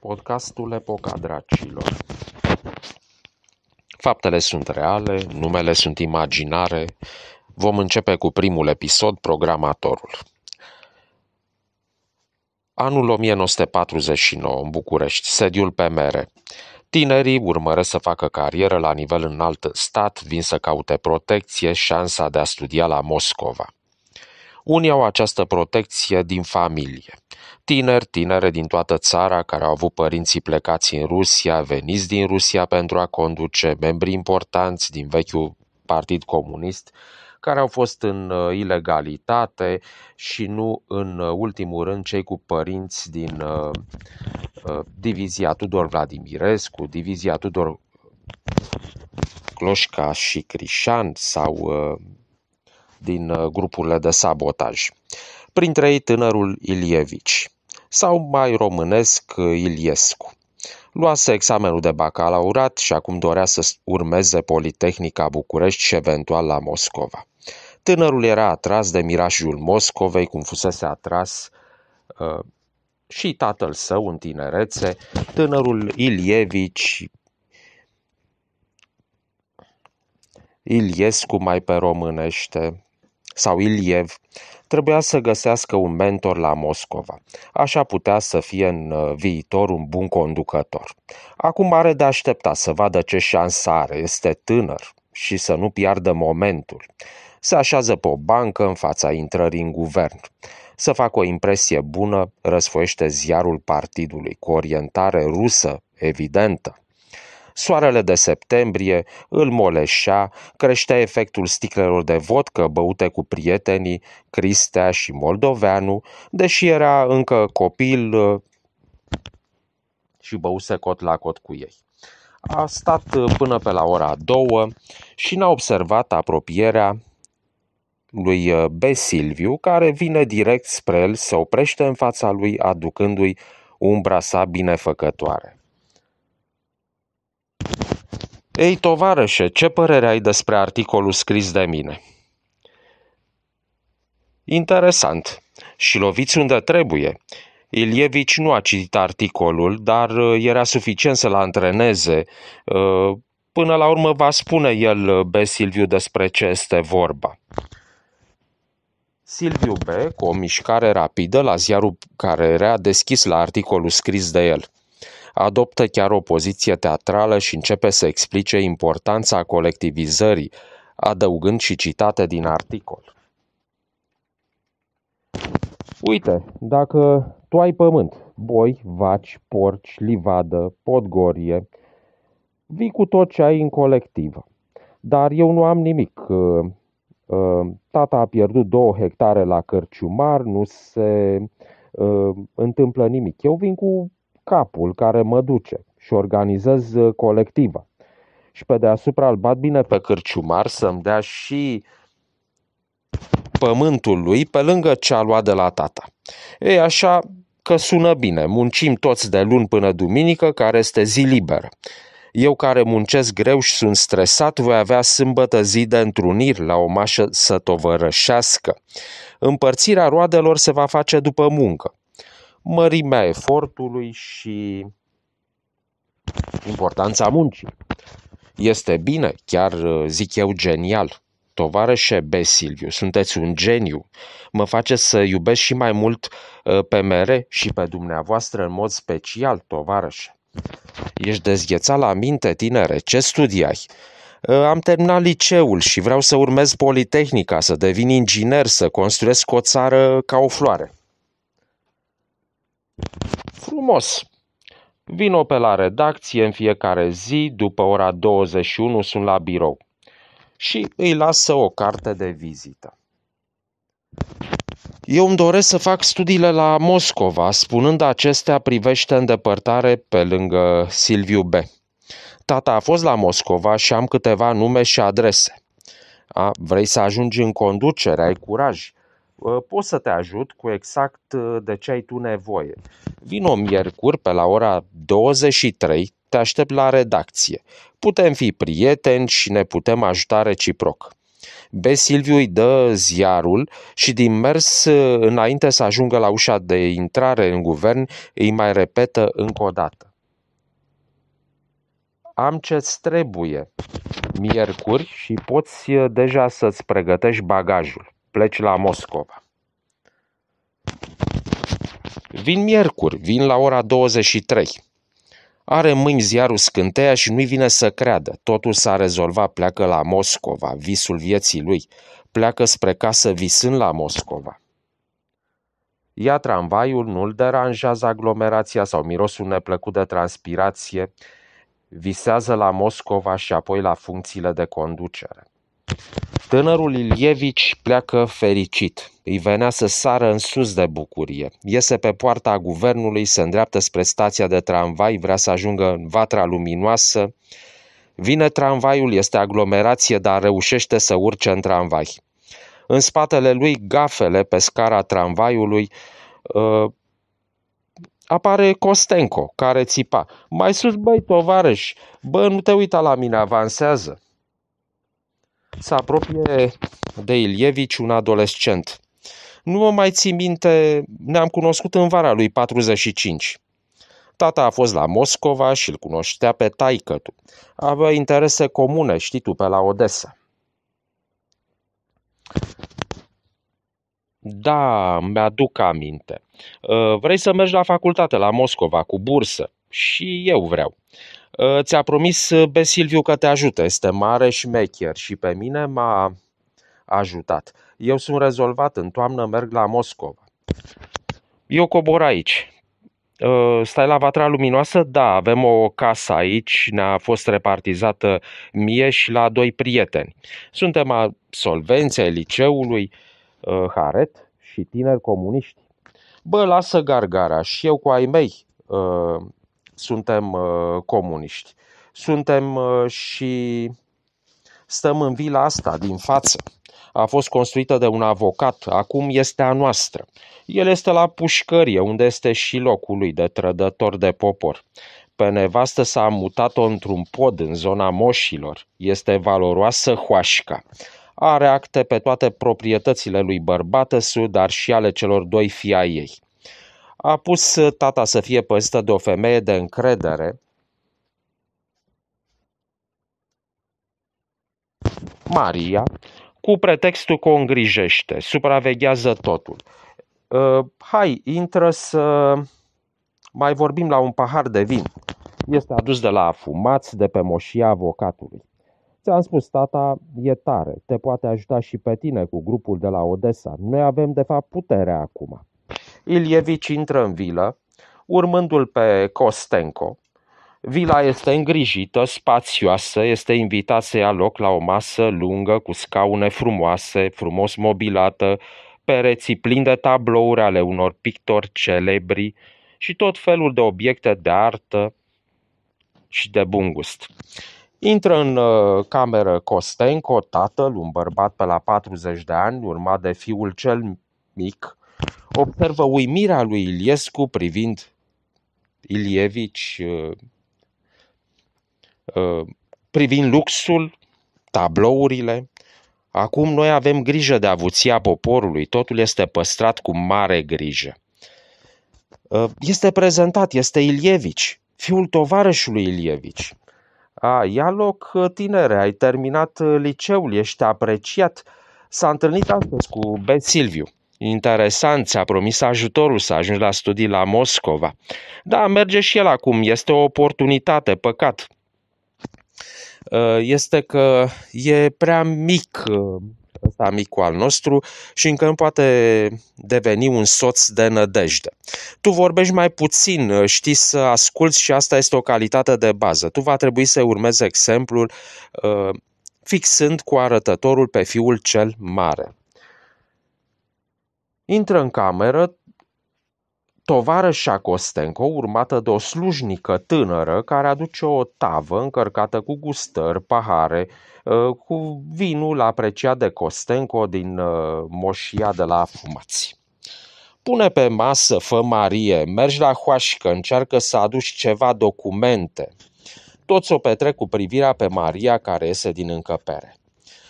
Podcastul Epoca Dracilor Faptele sunt reale, numele sunt imaginare. Vom începe cu primul episod, Programatorul. Anul 1949, în București, sediul PMR. Tinerii urmăresc să facă carieră la nivel înalt stat, vin să caute protecție, șansa de a studia la Moscova. Unii au această protecție din familie tineri, tinere din toată țara care au avut părinții plecați în Rusia, veniți din Rusia pentru a conduce, membri importanți din vechiul Partid Comunist, care au fost în uh, ilegalitate și nu în uh, ultimul rând cei cu părinți din uh, divizia Tudor Vladimirescu, divizia Tudor Cloșca și Crișan sau din grupurile de sabotaj printre ei tânărul Ilievici sau mai românesc Iliescu. Luase examenul de bacalaurat și acum dorea să urmeze Politehnica București și eventual la Moscova. Tânărul era atras de mirajul Moscovei, cum fusese atras uh, și tatăl său în tinerețe, tânărul Ilievici, Iliescu mai pe românește, sau Iliev, Trebuia să găsească un mentor la Moscova. Așa putea să fie în uh, viitor un bun conducător. Acum are de așteptat să vadă ce șansă are, este tânăr și să nu piardă momentul. Se așează pe o bancă în fața intrării în guvern. Să facă o impresie bună, răsfoiește ziarul partidului, cu orientare rusă evidentă. Soarele de septembrie îl moleșea, creștea efectul sticlelor de vodcă băute cu prietenii, Cristea și Moldoveanu, deși era încă copil uh, și băuse cot la cot cu ei. A stat uh, până pe la ora două și n-a observat apropierea lui uh, B. Silviu, care vine direct spre el, se oprește în fața lui, aducându-i umbra sa binefăcătoare. Ei, tovarășe, ce părere ai despre articolul scris de mine? Interesant. Și loviți unde trebuie. Ilievici nu a citit articolul, dar uh, era suficient să-l antreneze. Uh, până la urmă va spune el uh, B. Silviu despre ce este vorba. Silviu B., cu o mișcare rapidă la ziarul care era deschis la articolul scris de el adoptă chiar o poziție teatrală și începe să explice importanța colectivizării, adăugând și citate din articol. Uite, dacă tu ai pământ, boi, vaci, porci, livadă, podgorie, vii cu tot ce ai în colectivă. Dar eu nu am nimic. Ă, tata a pierdut două hectare la cărciumar, nu se ă, întâmplă nimic. Eu vin cu capul care mă duce și organizez uh, colectiva. Și pe deasupra îl bat bine pe cârciumar să-mi dea și pământul lui pe lângă ce a luat de la tata. Ei, așa că sună bine, muncim toți de luni până duminică, care este zi liberă. Eu care muncesc greu și sunt stresat, voi avea sâmbătă zi de întruniri la o mașă tovărășească. Împărțirea roadelor se va face după muncă mărimea efortului și importanța muncii. Este bine, chiar uh, zic eu genial. Tovarășe Besiliu, sunteți un geniu. Mă face să iubesc și mai mult uh, pe mere și pe dumneavoastră în mod special, tovarășe. Ești dezghețat la minte, tinere, ce studiai? Uh, am terminat liceul și vreau să urmez Politehnica, să devin inginer, să construiesc o țară ca o floare. Frumos! Vino pe la redacție în fiecare zi, după ora 21 sunt la birou și îi lasă o carte de vizită. Eu îmi doresc să fac studiile la Moscova, spunând acestea privește îndepărtare pe lângă Silviu B. Tata a fost la Moscova și am câteva nume și adrese. A, vrei să ajungi în conducere, ai curaj. Uh, pot să te ajut cu exact uh, de ce ai tu nevoie. Vino miercuri pe la ora 23, te aștept la redacție. Putem fi prieteni și ne putem ajuta reciproc. B. Silviu îi dă ziarul și din mers, uh, înainte să ajungă la ușa de intrare în guvern, îi mai repetă încă o dată. Am ce-ți trebuie miercuri și poți deja să-ți pregătești bagajul pleci la Moscova. Vin miercuri, vin la ora 23. Are mâini ziarul scânteia și nu-i vine să creadă. Totul s-a rezolvat, pleacă la Moscova, visul vieții lui. Pleacă spre casă visând la Moscova. Ia tramvaiul, nu-l deranjează aglomerația sau mirosul neplăcut de transpirație, visează la Moscova și apoi la funcțiile de conducere. Tânărul Ilievici pleacă fericit. Îi venea să sară în sus de bucurie. Iese pe poarta guvernului, se îndreaptă spre stația de tramvai, vrea să ajungă în vatra luminoasă. Vine tramvaiul, este aglomerație, dar reușește să urce în tramvai. În spatele lui, gafele pe scara tramvaiului, uh, apare Costenco, care țipa. Mai sus, băi, tovarăși, bă, nu te uita la mine, avansează se apropie de Ilievici un adolescent. Nu mă mai țin minte, ne-am cunoscut în vara lui 45. Tata a fost la Moscova și îl cunoștea pe taică tu. Avea interese comune, știi tu, pe la Odessa. Da, mi-aduc aminte. Ă, vrei să mergi la facultate, la Moscova, cu bursă? Și eu vreau. Uh, ți-a promis uh, Be Silviu că te ajută, este mare și mecher și pe mine m-a ajutat. Eu sunt rezolvat, în toamnă merg la Moscova. Eu cobor aici. Uh, stai la Vatra Luminoasă? Da, avem o casă aici, ne-a fost repartizată mie și la doi prieteni. Suntem absolvenții ai liceului Haret și tineri comuniști. Bă, lasă gargara și eu cu ai mei suntem uh, comuniști. Suntem uh, și stăm în vila asta din față. A fost construită de un avocat, acum este a noastră. El este la pușcărie, unde este și locul lui de trădător de popor. Pe nevastă s-a mutat-o într-un pod în zona moșilor. Este valoroasă hoașca. Are acte pe toate proprietățile lui bărbată, dar și ale celor doi fii ai ei a pus uh, tata să fie păzită de o femeie de încredere, Maria, cu pretextul că o îngrijește, supraveghează totul. Uh, hai, intră să mai vorbim la un pahar de vin. Este adus de la afumați, de pe moșia avocatului. Ți-am spus, tata e tare, te poate ajuta și pe tine cu grupul de la Odessa. Noi avem, de fapt, putere acum. Ilievici intră în vilă, urmându-l pe Costenco. Vila este îngrijită, spațioasă, este invitat să ia loc la o masă lungă cu scaune frumoase, frumos mobilată, pereții plini de tablouri ale unor pictori celebri și tot felul de obiecte de artă și de bun gust. Intră în uh, cameră Costenco, tatăl, un bărbat pe la 40 de ani, urmat de fiul cel mic, observă uimirea lui Iliescu privind Ilievici, uh, uh, privind luxul, tablourile. Acum noi avem grijă de avuția poporului, totul este păstrat cu mare grijă. Uh, este prezentat, este Ilievici, fiul tovarășului Ilievici. A, ia loc, tinere, ai terminat liceul, ești apreciat. S-a întâlnit astăzi cu Ben Silviu. Interesant, ți-a promis ajutorul să ajungi la studii la Moscova. Da, merge și el acum, este o oportunitate, păcat. Uh, este că e prea mic uh, ăsta micul al nostru și încă nu poate deveni un soț de nădejde. Tu vorbești mai puțin, uh, știi să asculți și asta este o calitate de bază. Tu va trebui să urmezi exemplul fixând cu arătătorul pe fiul cel mare. Intră în cameră tovarășa Costenco, urmată de o slujnică tânără care aduce o tavă încărcată cu gustări, pahare, uh, cu vinul apreciat de Costenco din uh, moșia de la fumați. Pune pe masă, fă Marie, mergi la hoașcă, încearcă să aduci ceva documente. Toți o petrec cu privirea pe Maria care iese din încăpere.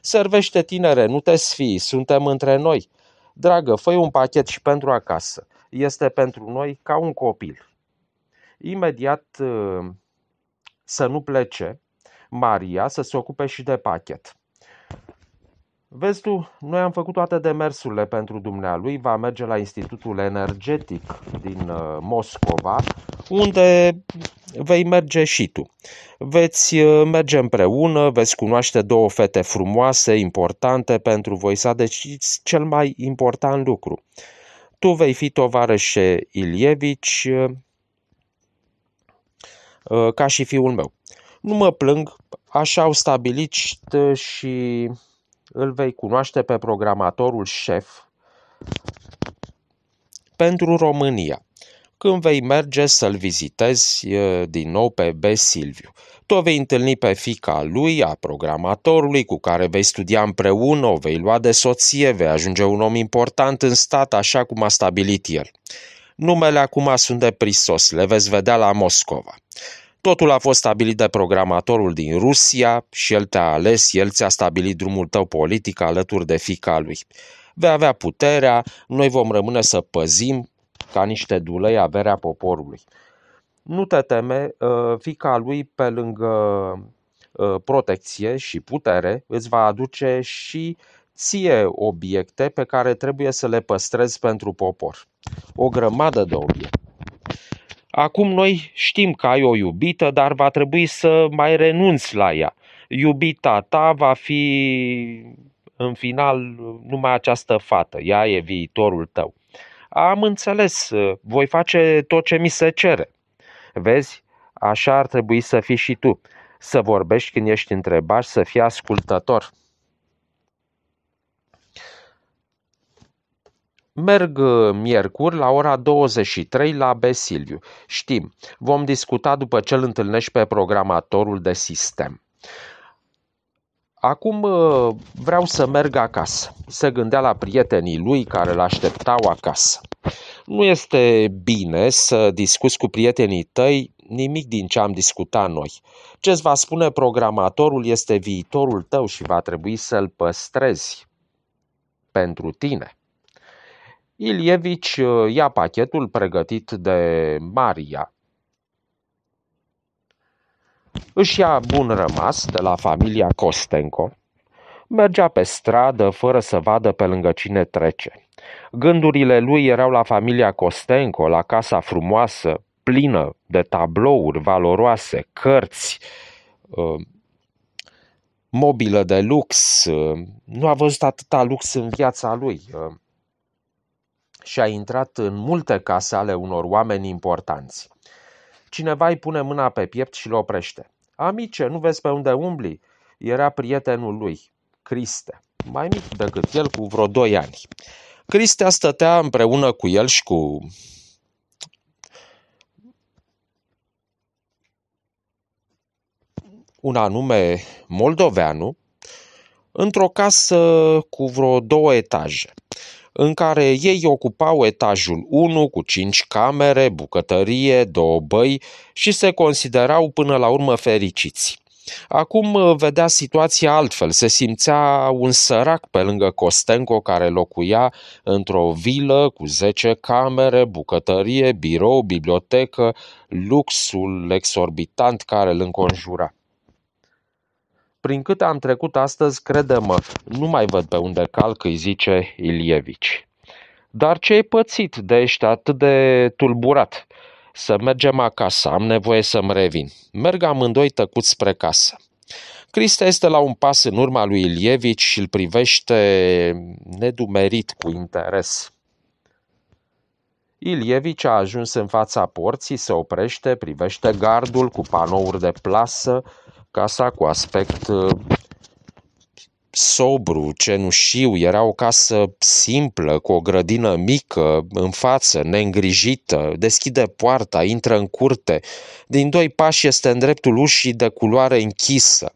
Servește tinere, nu te sfii, suntem între noi. Dragă, fă un pachet și pentru acasă. Este pentru noi ca un copil. Imediat ă, să nu plece Maria să se ocupe și de pachet. Vezi tu, noi am făcut toate demersurile pentru dumnealui, va merge la Institutul Energetic din ă, Moscova unde vei merge și tu. Veți uh, merge împreună, veți cunoaște două fete frumoase, importante pentru voi, să deciți cel mai important lucru. Tu vei fi tovarășe Ilievici uh, uh, ca și fiul meu. Nu mă plâng, așa au stabilit și îl vei cunoaște pe programatorul șef pentru România când vei merge să-l vizitezi din nou pe B. Silviu. Tu o vei întâlni pe fica lui, a programatorului, cu care vei studia împreună, o vei lua de soție, vei ajunge un om important în stat, așa cum a stabilit el. Numele acum sunt de prisos, le veți vedea la Moscova. Totul a fost stabilit de programatorul din Rusia și el te-a ales, el ți-a stabilit drumul tău politic alături de fica lui. Vei avea puterea, noi vom rămâne să păzim, ca niște dulei averea poporului. Nu te teme, ă, fica lui pe lângă ă, protecție și putere îți va aduce și ție obiecte pe care trebuie să le păstrezi pentru popor. O grămadă de obiecte. Acum noi știm că ai o iubită, dar va trebui să mai renunți la ea. Iubita ta va fi în final numai această fată, ea e viitorul tău. Am înțeles, uh, voi face tot ce mi se cere. Vezi, așa ar trebui să fii și tu, să vorbești când ești întrebat, să fii ascultător. Merg uh, miercuri la ora 23 la Besiliu. Știm, vom discuta după ce îl întâlnești pe programatorul de sistem. Acum uh, vreau să merg acasă. Se gândea la prietenii lui care îl așteptau acasă. Nu este bine să discuți cu prietenii tăi nimic din ce am discutat noi. Ce va spune programatorul este viitorul tău și va trebui să-l păstrezi pentru tine. Ilievici uh, ia pachetul pregătit de Maria își ia bun rămas de la familia Costenco. Mergea pe stradă fără să vadă pe lângă cine trece. Gândurile lui erau la familia Costenco, la casa frumoasă, plină de tablouri valoroase, cărți, uh, mobilă de lux. Uh, nu a văzut atâta lux în viața lui uh, și a intrat în multe case ale unor oameni importanți. Cineva îi pune mâna pe piept și îl oprește. Amice, nu vezi pe unde umbli? Era prietenul lui, Criste, mai mic decât el cu vreo doi ani. Cristea stătea împreună cu el și cu un anume moldoveanu, într-o casă cu vreo două etaje în care ei ocupau etajul 1 cu 5 camere, bucătărie, două băi și se considerau până la urmă fericiți. Acum uh, vedea situația altfel, se simțea un sărac pe lângă Costenco care locuia într-o vilă cu 10 camere, bucătărie, birou, bibliotecă, luxul exorbitant care îl înconjura. Prin cât am trecut astăzi, crede-mă, nu mai văd pe unde calc, îi zice Ilievici. Dar ce ai pățit de ești atât de tulburat? Să mergem acasă, am nevoie să-mi revin. Merg amândoi tăcuți spre casă. Crista este la un pas în urma lui Ilievici și îl privește nedumerit cu interes. Ilievici a ajuns în fața porții, se oprește, privește gardul cu panouri de plasă, Casa cu aspect uh, sobru, cenușiu, era o casă simplă, cu o grădină mică, în față, neîngrijită, deschide poarta, intră în curte, din doi pași este în dreptul ușii de culoare închisă.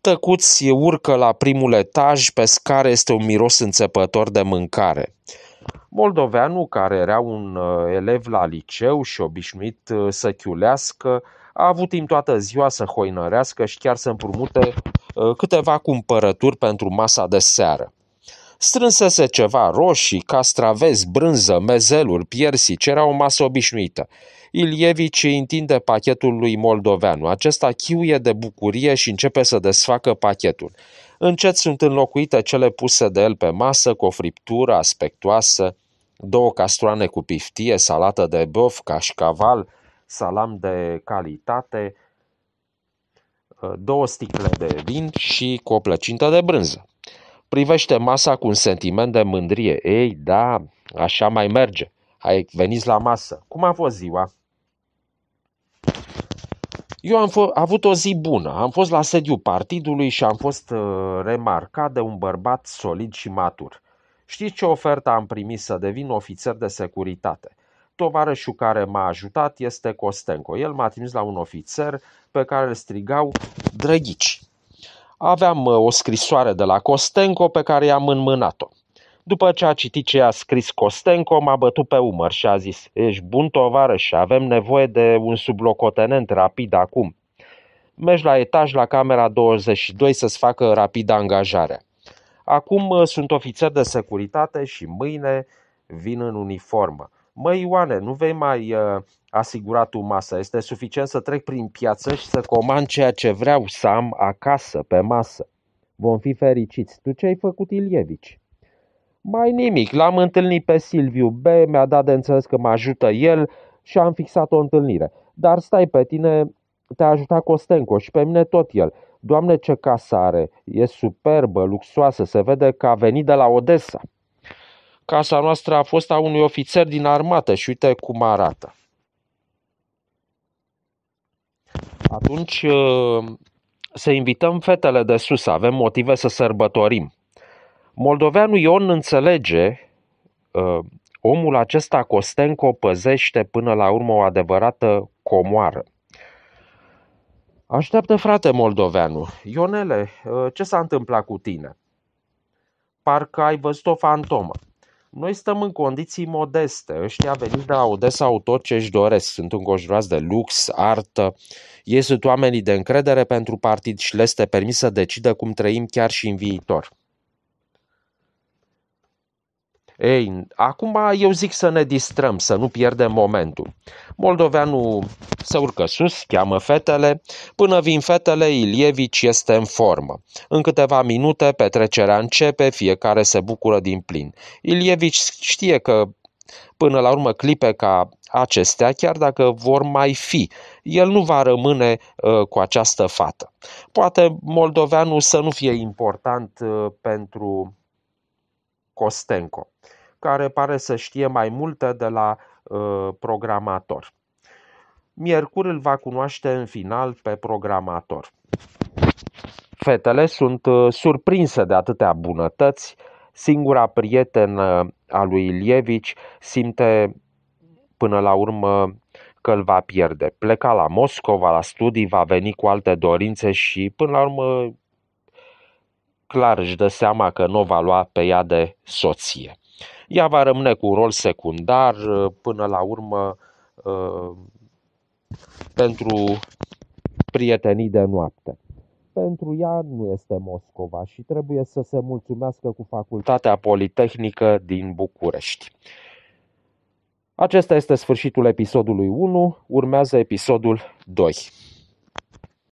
Tăcuți urcă la primul etaj, pe scară este un miros înțepător de mâncare. Moldoveanu, care era un uh, elev la liceu și obișnuit uh, să chiulească, a avut timp toată ziua să hoinărească și chiar să împrumute ă, câteva cumpărături pentru masa de seară. Strânsese ceva roșii, castraveți, brânză, mezeluri, piersici, era o masă obișnuită. Ilievici întinde pachetul lui Moldoveanu. Acesta chiuie de bucurie și începe să desfacă pachetul. Încet sunt înlocuite cele puse de el pe masă cu o friptură aspectoasă, două castroane cu piftie, salată de bof, cașcaval, salam de calitate, uh, două sticle de vin și cu o plăcintă de brânză. Privește masa cu un sentiment de mândrie. Ei, da, așa mai merge. Hai, veniți la masă. Cum a fost ziua? Eu am f- avut o zi bună. Am fost la sediul partidului și am fost uh, remarcat de un bărbat solid și matur. Știți ce ofertă am primit să devin ofițer de securitate? tovarășul care m-a ajutat este Costenco. El m-a trimis la un ofițer pe care îl strigau Drăghici. Aveam uh, o scrisoare de la Costenco pe care i-am înmânat-o. După ce a citit ce a scris Costenco, m-a bătut pe umăr și a zis Ești bun tovarăș, avem nevoie de un sublocotenent rapid acum. Mergi la etaj la camera 22 să-ți facă rapid angajarea. Acum uh, sunt ofițer de securitate și mâine vin în uniformă măi Ioane, nu vei mai uh, asigura tu masa, este suficient să trec prin piață și să comand ceea ce vreau să am acasă, pe masă. Vom fi fericiți. Tu ce ai făcut, Ilievici? Mai nimic, l-am întâlnit pe Silviu B, mi-a dat de înțeles că mă ajută el și am fixat o întâlnire. Dar stai pe tine, te-a ajutat Costenco și pe mine tot el. Doamne ce casă are, e superbă, luxoasă, se vede că a venit de la Odessa. Casa noastră a fost a unui ofițer din armată și uite cum arată. Atunci uh, să invităm fetele de sus, avem motive să sărbătorim. Moldoveanul Ion înțelege, uh, omul acesta Costenco păzește până la urmă o adevărată comoară. Așteaptă frate moldoveanu, Ionele, uh, ce s-a întâmplat cu tine? Parcă ai văzut o fantomă. Noi stăm în condiții modeste. Ăștia veniți de la Odessa au tot ce își doresc. Sunt înconjurați de lux, artă. Ei sunt oamenii de încredere pentru partid și le este permis să decidă cum trăim chiar și în viitor. Ei, acum eu zic să ne distrăm, să nu pierdem momentul. Moldoveanu se urcă sus, cheamă fetele. Până vin fetele, Ilievici este în formă. În câteva minute petrecerea începe, fiecare se bucură din plin. Ilievici știe că Până la urmă, clipe ca acestea, chiar dacă vor mai fi, el nu va rămâne uh, cu această fată. Poate moldoveanul să nu fie important uh, pentru Costenco, care pare să știe mai multe de la uh, programator. Miercuri îl va cunoaște în final pe programator. Fetele sunt ă, surprinse de atâtea bunătăți. Singura prietenă a lui Ilievici simte până la urmă că îl va pierde. Pleca la Moscova, la studii, va veni cu alte dorințe și până la urmă clar își dă seama că nu o va lua pe ea de soție. Ea va rămâne cu un rol secundar uh, până la urmă uh, pentru prietenii de noapte. Pentru ea nu este Moscova și trebuie să se mulțumească cu Facultatea Politehnică din București. Acesta este sfârșitul episodului 1, urmează episodul 2.